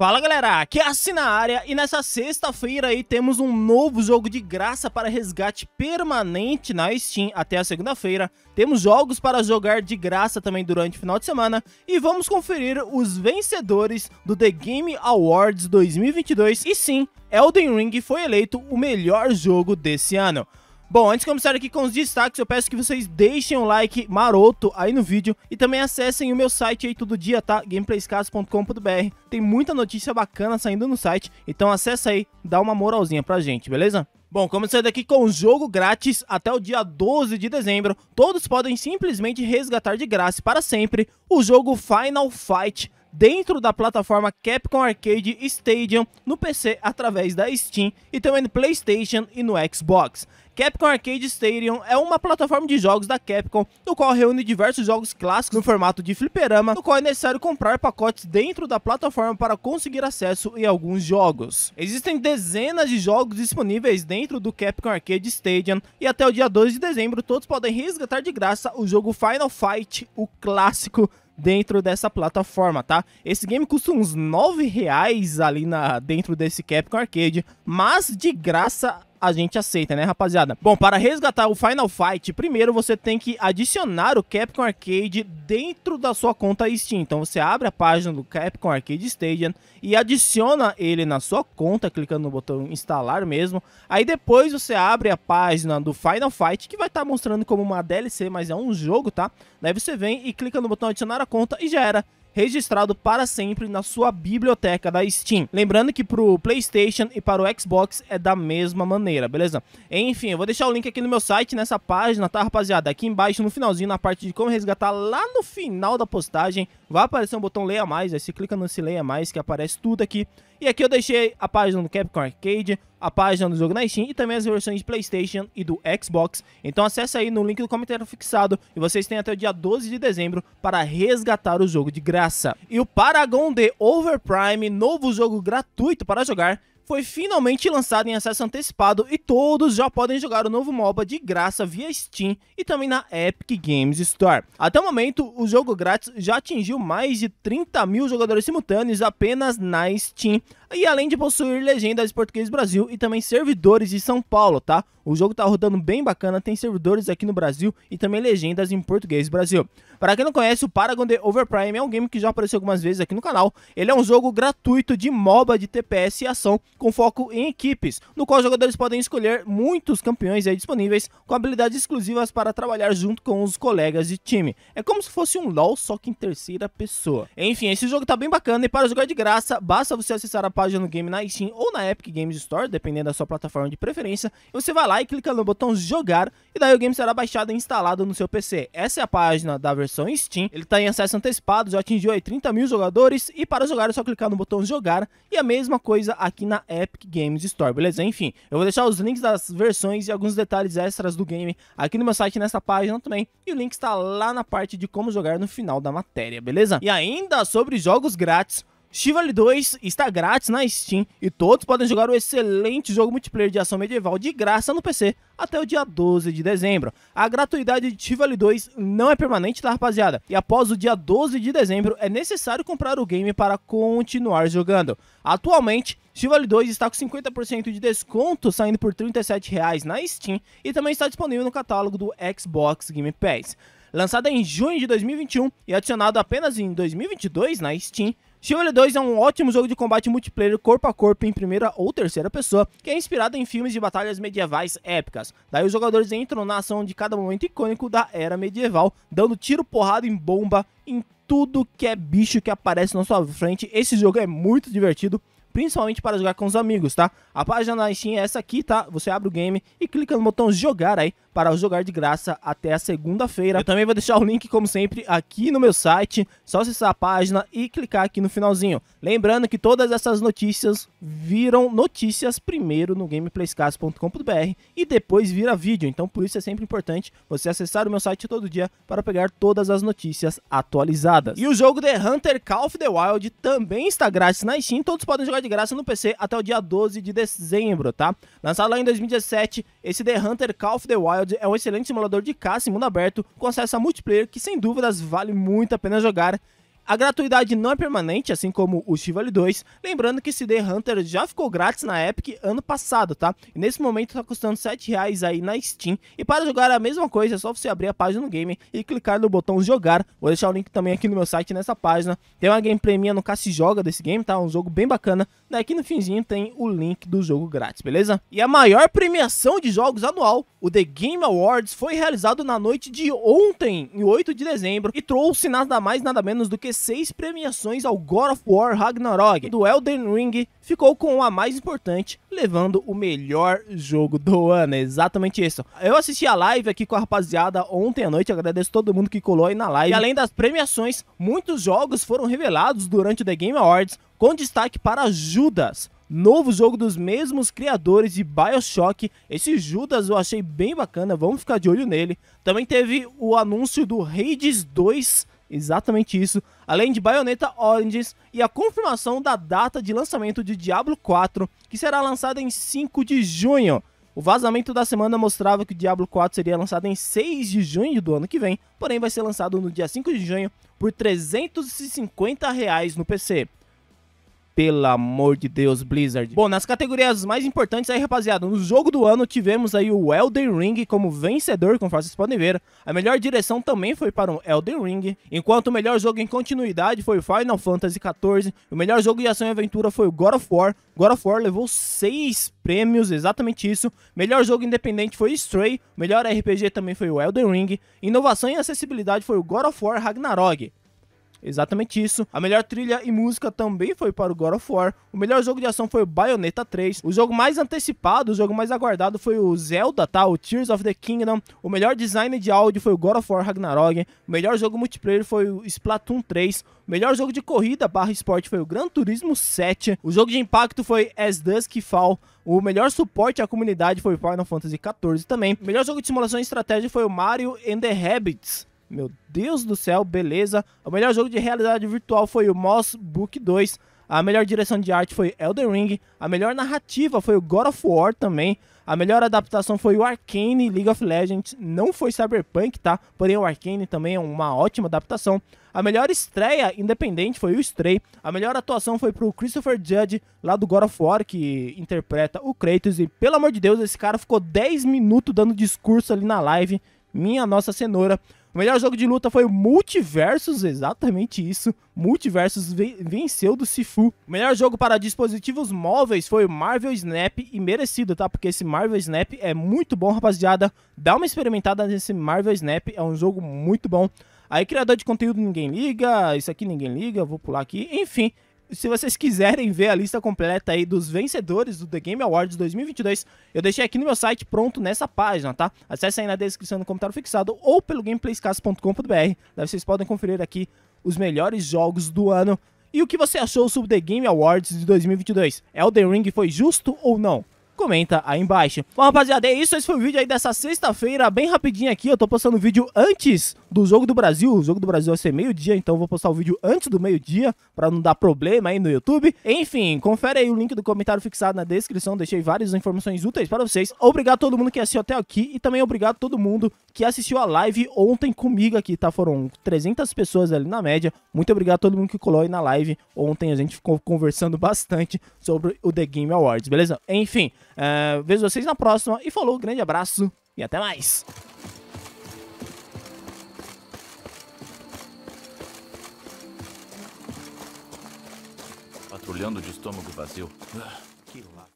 Fala galera, aqui é a na área e nessa sexta-feira aí temos um novo jogo de graça para resgate permanente na Steam até a segunda-feira. Temos jogos para jogar de graça também durante o final de semana e vamos conferir os vencedores do The Game Awards 2022 e sim, Elden Ring foi eleito o melhor jogo desse ano. Bom, antes de começar aqui com os destaques, eu peço que vocês deixem um like maroto aí no vídeo e também acessem o meu site aí todo dia, tá? Gameplaycaso.com.br. Tem muita notícia bacana saindo no site, então acessa aí, dá uma moralzinha pra gente, beleza? Bom, começando aqui com o jogo grátis até o dia 12 de dezembro, todos podem simplesmente resgatar de graça para sempre o jogo Final Fight dentro da plataforma Capcom Arcade Stadium no PC através da Steam e também no PlayStation e no Xbox. Capcom Arcade Stadium é uma plataforma de jogos da Capcom, no qual reúne diversos jogos clássicos no formato de fliperama, no qual é necessário comprar pacotes dentro da plataforma para conseguir acesso em alguns jogos. Existem dezenas de jogos disponíveis dentro do Capcom Arcade Stadium, e até o dia 2 de dezembro todos podem resgatar de graça o jogo Final Fight, o clássico dentro dessa plataforma, tá? Esse game custa uns 9 reais ali na, dentro desse Capcom Arcade, mas de graça a gente aceita, né, rapaziada? Bom, para resgatar o Final Fight, primeiro você tem que adicionar o Capcom Arcade dentro da sua conta Steam. Então você abre a página do Capcom Arcade Stadium e adiciona ele na sua conta, clicando no botão instalar mesmo. Aí depois você abre a página do Final Fight, que vai estar tá mostrando como uma DLC, mas é um jogo, tá? Daí você vem e clica no botão adicionar a conta e já era registrado para sempre na sua biblioteca da Steam. Lembrando que para o PlayStation e para o Xbox é da mesma maneira, beleza? Enfim, eu vou deixar o link aqui no meu site, nessa página, tá, rapaziada? Aqui embaixo, no finalzinho, na parte de como resgatar, lá no final da postagem, vai aparecer um botão Leia Mais, aí você clica no se Leia Mais que aparece tudo aqui. E aqui eu deixei a página do Capcom Arcade, a página do jogo na Steam e também as versões de Playstation e do Xbox. Então acessa aí no link do comentário fixado e vocês têm até o dia 12 de dezembro para resgatar o jogo de graça. E o Paragon The Overprime, novo jogo gratuito para jogar, foi finalmente lançado em acesso antecipado e todos já podem jogar o novo MOBA de graça via Steam e também na Epic Games Store. Até o momento, o jogo grátis já atingiu mais de 30 mil jogadores simultâneos apenas na Steam, e além de possuir legendas de português Brasil e também servidores de São Paulo, tá? O jogo tá rodando bem bacana, tem servidores aqui no Brasil e também legendas em português Brasil. Para quem não conhece, o Paragon The Overprime é um game que já apareceu algumas vezes aqui no canal. Ele é um jogo gratuito de MOBA de TPS e ação com foco em equipes, no qual os jogadores podem escolher muitos campeões aí disponíveis com habilidades exclusivas para trabalhar junto com os colegas de time. É como se fosse um LoL, só que em terceira pessoa. Enfim, esse jogo tá bem bacana e para jogar de graça, basta você acessar a página do game na Steam ou na Epic Games Store, dependendo da sua plataforma de preferência. você vai lá e clica no botão jogar e daí o game será baixado e instalado no seu PC. Essa é a página da versão Steam. Ele está em acesso antecipado, já atingiu aí 30 mil jogadores e para jogar é só clicar no botão jogar e a mesma coisa aqui na Epic Games Store, beleza? Enfim, eu vou deixar os links das versões e alguns detalhes extras do game aqui no meu site nessa página também e o link está lá na parte de como jogar no final da matéria, beleza? E ainda sobre jogos grátis, Chivalry 2 está grátis na Steam e todos podem jogar o excelente jogo multiplayer de ação medieval de graça no PC até o dia 12 de dezembro. A gratuidade de Chivalry 2 não é permanente, tá rapaziada? E após o dia 12 de dezembro é necessário comprar o game para continuar jogando. Atualmente, Chivalry 2 está com 50% de desconto, saindo por R$ 37 na Steam e também está disponível no catálogo do Xbox Game Pass. Lançada em junho de 2021 e adicionado apenas em 2022 na Steam, Chivalry 2 é um ótimo jogo de combate multiplayer corpo a corpo em primeira ou terceira pessoa, que é inspirado em filmes de batalhas medievais épicas. Daí os jogadores entram na ação de cada momento icônico da era medieval, dando tiro, porrada em bomba em tudo que é bicho que aparece na sua frente. Esse jogo é muito divertido, principalmente para jogar com os amigos, tá? A página na Steam é essa aqui, tá? Você abre o game e clica no botão jogar aí para jogar de graça até a segunda-feira. Eu também vou deixar o link, como sempre, aqui no meu site. Só acessar a página e clicar aqui no finalzinho. Lembrando que todas essas notícias viram notícias primeiro no gameplayscast.com.br e depois vira vídeo. Então, por isso é sempre importante você acessar o meu site todo dia para pegar todas as notícias atualizadas. E o jogo The Hunter Call of the Wild também está grátis na Steam. Todos podem jogar de graça no PC até o dia 12 de dezembro, tá? Lançado lá em 2017, esse The Hunter Call of the Wild Wild é um excelente simulador de caça em mundo aberto com acesso a multiplayer que sem dúvidas vale muito a pena jogar a gratuidade não é permanente, assim como o Chivalry 2. Lembrando que esse The Hunter já ficou grátis na Epic ano passado, tá? E nesse momento tá custando 7 reais aí na Steam. E para jogar a mesma coisa, é só você abrir a página no game e clicar no botão jogar. Vou deixar o link também aqui no meu site nessa página. Tem uma gameplay minha no Cassi Joga desse game, tá? Um jogo bem bacana. Daqui no finzinho tem o link do jogo grátis, beleza? E a maior premiação de jogos anual, o The Game Awards, foi realizado na noite de ontem, em 8 de dezembro, e trouxe nada mais nada menos do que seis premiações ao God of War Ragnarok. Do Elden Ring ficou com a mais importante, levando o melhor jogo do ano. É exatamente isso. Eu assisti a live aqui com a rapaziada ontem à noite, agradeço todo mundo que colou aí na live. E além das premiações, muitos jogos foram revelados durante o The Game Awards, com destaque para Judas novo jogo dos mesmos criadores de BioShock. Esse Judas eu achei bem bacana, vamos ficar de olho nele. Também teve o anúncio do Hades 2 Exatamente isso, além de Bayonetta Origins e a confirmação da data de lançamento de Diablo 4, que será lançada em 5 de junho. O vazamento da semana mostrava que o Diablo 4 seria lançado em 6 de junho do ano que vem, porém vai ser lançado no dia 5 de junho por R$ 350 reais no PC. Pelo amor de Deus, Blizzard. Bom, nas categorias mais importantes aí, rapaziada, no jogo do ano tivemos aí o Elden Ring como vencedor, como vocês podem ver. A melhor direção também foi para o Elden Ring, enquanto o melhor jogo em continuidade foi o Final Fantasy XIV. O melhor jogo de ação e aventura foi o God of War. God of War levou seis prêmios, exatamente isso. Melhor jogo independente foi Stray, melhor RPG também foi o Elden Ring, inovação e acessibilidade foi o God of War Ragnarok. Exatamente isso. A melhor trilha e música também foi para o God of War. O melhor jogo de ação foi o Bayonetta 3. O jogo mais antecipado, o jogo mais aguardado foi o Zelda, tá? O Tears of the Kingdom. O melhor design de áudio foi o God of War Ragnarok. O melhor jogo multiplayer foi o Splatoon 3. O melhor jogo de corrida barra esporte foi o Gran Turismo 7. O jogo de impacto foi As Dusk Fall. O melhor suporte à comunidade foi Final Fantasy XIV também. O melhor jogo de simulação e estratégia foi o Mario and the Rabbids. Meu Deus do céu, beleza. O melhor jogo de realidade virtual foi o Moss Book 2. A melhor direção de arte foi Elden Ring. A melhor narrativa foi o God of War também. A melhor adaptação foi o Arkane League of Legends. Não foi Cyberpunk, tá? Porém, o Arkane também é uma ótima adaptação. A melhor estreia independente foi o Stray. A melhor atuação foi pro Christopher Judge, lá do God of War, que interpreta o Kratos. E pelo amor de Deus, esse cara ficou 10 minutos dando discurso ali na live. Minha nossa cenoura. O melhor jogo de luta foi o Multiversus, exatamente isso. Multiversus venceu do Sifu. O melhor jogo para dispositivos móveis foi o Marvel Snap e merecido, tá? Porque esse Marvel Snap é muito bom, rapaziada. Dá uma experimentada nesse Marvel Snap, é um jogo muito bom. Aí criador de conteúdo ninguém liga, isso aqui ninguém liga, vou pular aqui. Enfim, se vocês quiserem ver a lista completa aí dos vencedores do The Game Awards 2022, eu deixei aqui no meu site pronto nessa página, tá? Acesse aí na descrição no comentário fixado ou pelo gameplayscast.com.br. Daí vocês podem conferir aqui os melhores jogos do ano. E o que você achou sobre The Game Awards de 2022? Elden Ring foi justo ou não? comenta aí embaixo. Bom, rapaziada, é isso. Esse foi o vídeo aí dessa sexta-feira, bem rapidinho aqui. Eu tô postando o vídeo antes do Jogo do Brasil. O Jogo do Brasil vai ser meio-dia, então eu vou postar o vídeo antes do meio-dia, pra não dar problema aí no YouTube. Enfim, confere aí o link do comentário fixado na descrição. Deixei várias informações úteis para vocês. Obrigado a todo mundo que assistiu até aqui e também obrigado a todo mundo que assistiu a live ontem comigo aqui, tá? Foram 300 pessoas ali na média. Muito obrigado a todo mundo que colou aí na live. Ontem a gente ficou conversando bastante sobre o The Game Awards, beleza? Enfim, Uh, vejo vocês na próxima e falou, grande abraço e até mais! patrulhando de estômago vazio. Ah.